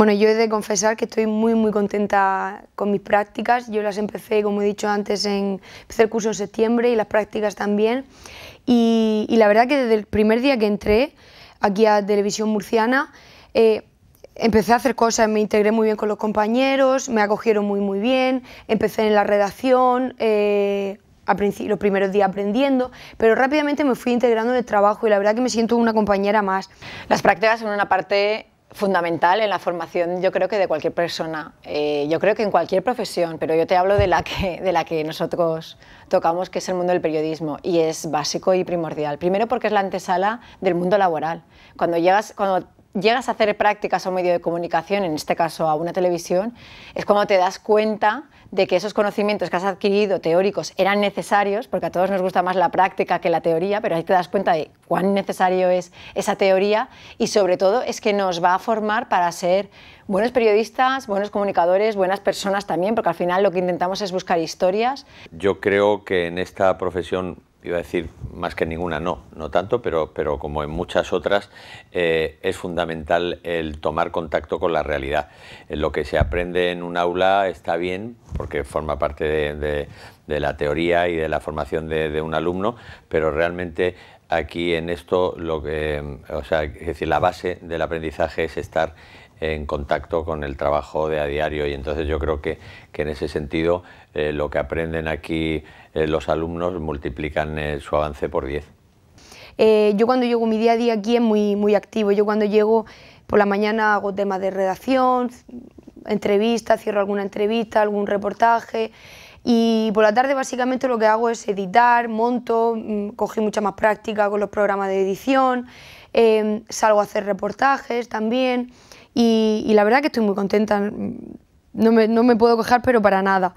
Bueno, yo he de confesar que estoy muy, muy contenta con mis prácticas. Yo las empecé, como he dicho antes, en, empecé el curso en septiembre y las prácticas también. Y, la verdad que desde el primer día que entré aquí a Televisión Murciana, eh, empecé a hacer cosas, me integré muy bien con los compañeros, me acogieron muy, muy bien, empecé en la redacción. Eh, los primeros días aprendiendo, pero rápidamente me fui integrando en el trabajo y la verdad que me siento una compañera más. Las prácticas son una parte fundamental en la formación, yo creo que de cualquier persona, eh, yo creo que en cualquier profesión, pero yo te hablo de la, que, de la que nosotros tocamos, que es el mundo del periodismo, y es básico y primordial. Primero porque es la antesala del mundo laboral. Cuando, llegas, cuando llegas a hacer prácticas a un medio de comunicación, en este caso a una televisión, es cuando te das cuenta de que esos conocimientos que has adquirido teóricos eran necesarios, porque a todos nos gusta más la práctica que la teoría, pero ahí te das cuenta de cuán necesario es esa teoría y sobre todo es que nos va a formar para ser buenos periodistas, buenos comunicadores, buenas personas también, porque al final lo que intentamos es buscar historias. Yo creo que en esta profesión iba a decir más que ninguna, no, no tanto, pero, pero como en muchas otras, eh, es fundamental el tomar contacto con la realidad. Eh, lo que se aprende en un aula está bien, porque forma parte de, la teoría y de la formación de, un alumno, pero realmente aquí en esto, lo que, o sea, es decir, la base del aprendizaje es estar en contacto con el trabajo de a diario y entonces yo creo que, que en ese sentido eh, lo que aprenden aquí eh, los alumnos multiplican eh, su avance por 10. yo cuando llego, mi día a día aquí es muy, muy activo, yo cuando llego por la mañana hago temas de redacción, entrevistas, cierro alguna entrevista, algún reportaje y por la tarde básicamente lo que hago es editar, monto, mm, cogí mucha más práctica con los programas de edición, salgo a hacer reportajes también y, la verdad que estoy muy contenta. No me, puedo cojar, pero para nada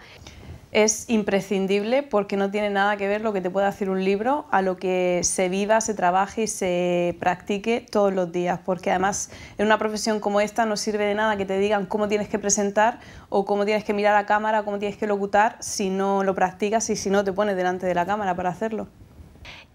es imprescindible porque no tiene nada que ver lo que te puede hacer un libro a lo que se viva, se trabaje y se practique todos los días, porque además en una profesión como esta no sirve de nada que te digan cómo tienes que presentar o cómo tienes que mirar a cámara, cómo tienes que locutar si no lo practicas y si no te pones delante de la cámara para hacerlo.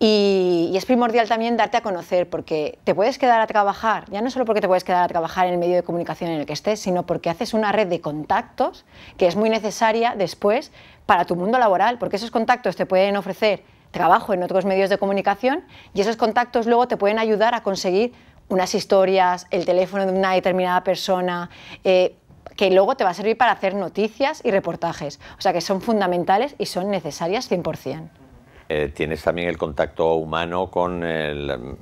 Y, es primordial también darte a conocer, porque te puedes quedar a trabajar, ya no solo porque te puedes quedar a trabajar en el medio de comunicación en el que estés, sino porque haces una red de contactos que es muy necesaria después para tu mundo laboral, porque esos contactos te pueden ofrecer trabajo en otros medios de comunicación y esos contactos luego te pueden ayudar a conseguir unas historias, el teléfono de una determinada persona. Eh, que luego te va a servir para hacer noticias y reportajes. O sea que son fundamentales y son necesarias 100%. Eh, tienes también el contacto humano con eh,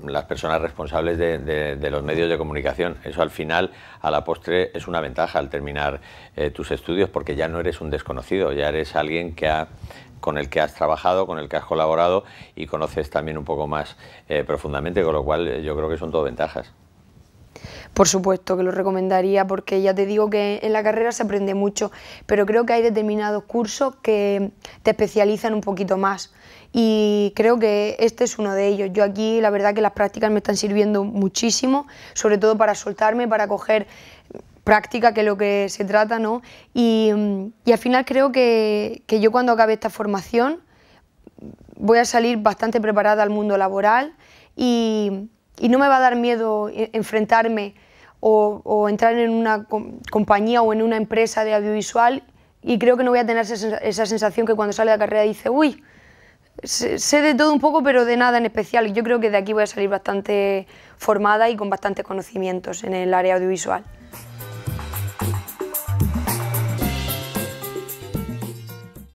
las personas responsables de, los medios de comunicación. Eso al final, a la postre, es una ventaja al terminar eh, tus estudios porque ya no eres un desconocido, ya eres alguien que ha, con el que has trabajado, con el que has colaborado y conoces también un poco más profundamente, con lo cual yo creo que son todas ventajas. Por supuesto que lo recomendaría porque ya te digo que en la carrera se aprende mucho, pero creo que hay determinados cursos que te especializan un poquito más y creo que este es uno de ellos. Yo aquí la verdad que las prácticas me están sirviendo muchísimo, sobre todo para soltarme, para coger práctica que es lo que se trata, ¿no? Y, al final creo que, que yo cuando acabe esta formación voy a salir bastante preparada al mundo laboral y, y no me va a dar miedo e-, enfrentarme o, entrar en una compañía o en una empresa de audiovisual y creo que no voy a tener esa sensación que cuando sale de carrera dice, uy, sé de todo un poco, pero de nada en especial. Yo creo que de aquí voy a salir bastante formada y con bastantes conocimientos en el área audiovisual.